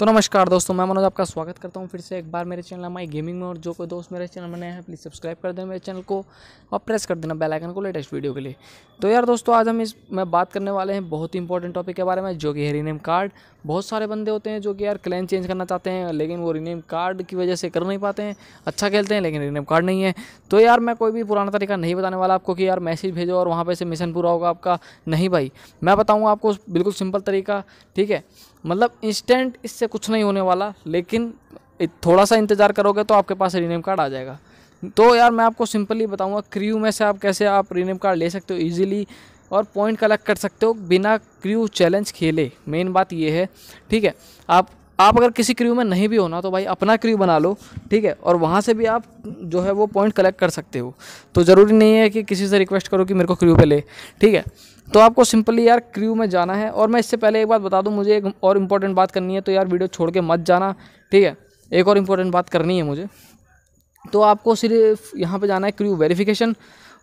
तो नमस्कार दोस्तों मैं मनोज आपका स्वागत करता हूँ फिर से एक बार मेरे चैनल माई गेमिंग में और जो कोई दोस्त मेरे चैनल नया है प्लीज़ सब्सक्राइब कर देना मेरे चैनल को और प्रेस कर देना बेल आइकन को लेटेस्ट वीडियो के लिए तो यार दोस्तों आज हम इस मैं बात करने वाले हैं बहुत ही इंपॉर्टेंट टॉपिक के बारे में जो कि है रीनेम कार्ड बहुत सारे बंदे होते हैं जो कि यार क्लैन चेंज करना चाहते हैं लेकिन वो रीनेम कार्ड की वजह से कर नहीं पाते हैं अच्छा खेलते हैं लेकिन रीनेम कार्ड नहीं है तो यार मैं कोई भी पुराना तरीका नहीं बताने वाला आपको कि यार मैसेज भेजो और वहाँ पर से मिशन पूरा होगा आपका नहीं भाई मैं बताऊँगा आपको बिल्कुल सिंपल तरीका ठीक है मतलब इंस्टेंट बट इससे कुछ नहीं होने वाला लेकिन थोड़ा सा इंतज़ार करोगे तो आपके पास रीनेम कार्ड आ जाएगा तो यार मैं आपको सिंपली बताऊंगा क्रियू में से आप कैसे आप रीनेम कार्ड ले सकते हो इजीली और पॉइंट कलेक्ट कर सकते हो बिना क्रियू चैलेंज खेले मेन बात ये है ठीक है आप आप अगर किसी क्र्यू में नहीं भी होना तो भाई अपना क्र्यू बना लो ठीक है और वहाँ से भी आप जो है वो पॉइंट कलेक्ट कर सकते हो तो ज़रूरी नहीं है कि किसी से रिक्वेस्ट करो कि मेरे को क्र्यू पे ले ठीक है तो आपको सिंपली यार क्रू में जाना है और मैं इससे पहले एक बात बता दूँ मुझे एक और इम्पोर्टेंट बात करनी है तो यार वीडियो छोड़ के मत जाना ठीक है एक और इम्पोर्टेंट बात करनी है मुझे तो आपको सिर्फ यहाँ पर जाना है क्रू वेरीफिकेशन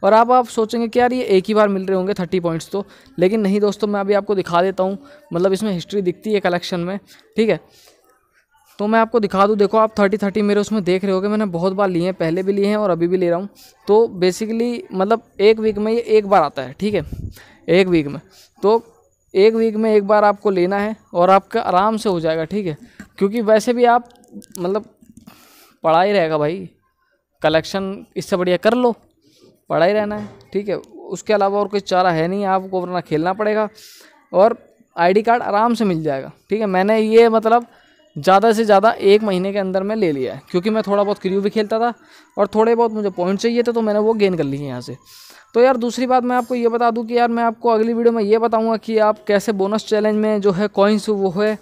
और आप आप सोचेंगे कि यार ये एक ही बार मिल रहे होंगे थर्टी पॉइंट्स तो लेकिन नहीं दोस्तों मैं अभी आपको दिखा देता हूँ मतलब इसमें हिस्ट्री दिखती है कलेक्शन में ठीक है तो मैं आपको दिखा दूँ देखो आप थर्टी थर्टी मेरे उसमें देख रहे हो मैंने बहुत बार लिए हैं पहले भी लिए हैं और अभी भी ले रहा हूँ तो बेसिकली मतलब एक वीक में ये एक बार आता है ठीक है एक वीक में तो एक वीक में एक बार आपको लेना है और आपका आराम से हो जाएगा ठीक है क्योंकि वैसे भी आप मतलब पढ़ा ही रहेगा भाई कलेक्शन इससे बढ़िया कर लो पड़ा ही रहना है ठीक है उसके अलावा और कोई चारा है नहीं आपको वरना खेलना पड़ेगा और आईडी कार्ड आराम से मिल जाएगा ठीक है मैंने ये मतलब ज़्यादा से ज़्यादा एक महीने के अंदर में ले लिया है क्योंकि मैं थोड़ा बहुत क्रियो भी खेलता था और थोड़े बहुत मुझे पॉइंट चाहिए थे तो मैंने वो गेन कर लिए यहाँ से तो यार दूसरी बात मैं आपको ये बता दूँ कि यार मैं आपको अगली वीडियो में ये बताऊँगा कि आप कैसे बोनस चैलेंज में जो है कॉइन्स वो है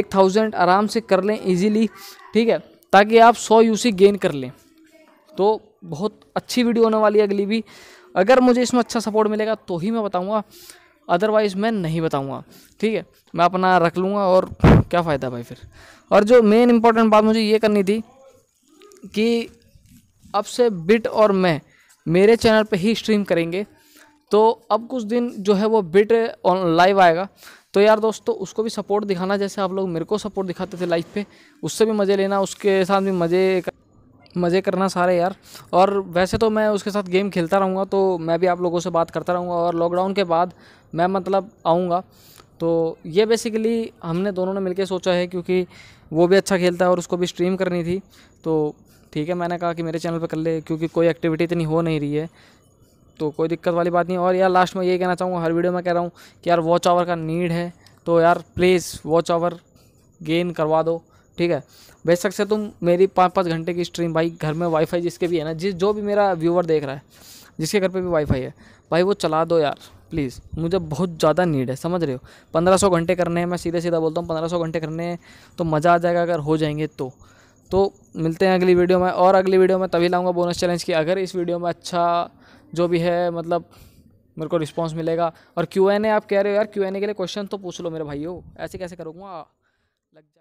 एक थाउजेंड आराम से कर लें ईजीली ठीक है ताकि आप सौ यूसी गेन कर लें तो बहुत अच्छी वीडियो होने वाली है अगली भी अगर मुझे इसमें अच्छा सपोर्ट मिलेगा तो ही मैं बताऊँगा अदरवाइज़ मैं नहीं बताऊँगा ठीक है मैं अपना रख लूँगा और क्या फ़ायदा भाई फिर और जो मेन इंपॉर्टेंट बात मुझे ये करनी थी कि अब से बिट और मैं मेरे चैनल पे ही स्ट्रीम करेंगे तो अब कुछ दिन जो है वो बिट ऑन लाइव आएगा तो यार दोस्तों उसको भी सपोर्ट दिखाना जैसे आप लोग मेरे को सपोर्ट दिखाते थे लाइव पे उससे भी मज़े लेना उसके साथ भी मज़े मज़े करना सारे यार और वैसे तो मैं उसके साथ गेम खेलता रहूँगा तो मैं भी आप लोगों से बात करता रहूँगा और लॉकडाउन के बाद मैं मतलब आऊँगा तो ये बेसिकली हमने दोनों ने मिलके सोचा है क्योंकि वो भी अच्छा खेलता है और उसको भी स्ट्रीम करनी थी तो ठीक है मैंने कहा कि मेरे चैनल पर कर ले क्योंकि कोई एक्टिविटी इतनी हो नहीं रही है तो कोई दिक्कत वाली बात नहीं और यार लास्ट में ये कहना चाहूँगा हर वीडियो में कह रहा हूँ कि यार वॉच आवर का नीड है तो यार प्लीज़ वॉच आवर गेन करवा दो ठीक है बेशक से तुम मेरी पाँच पाँच घंटे की स्ट्रीम भाई घर में वाईफाई जिसके भी है ना जिस जो भी मेरा व्यूवर देख रहा है जिसके घर पे भी वाईफाई है भाई वो चला दो यार प्लीज़ मुझे बहुत ज़्यादा नीड है समझ रहे हो पंद्रह सौ घंटे करने हैं मैं सीधे सीधा बोलता हूँ पंद्रह सौ घंटे करने हैं तो मज़ा आ जाएगा अगर हो जाएंगे तो तो मिलते हैं अगली वीडियो में और अगली वीडियो में तभी लाऊंगा बोनस चैलेंज की अगर इस वीडियो में अच्छा जो भी है मतलब मेरे को रिस्पॉन्स मिलेगा और क्यू एन ए आप कह रहे हो यार क्यू एन ए के लिए क्वेश्चन तो पूछ लो मेरे भाइयों ऐसे कैसे करूँगा लग जाए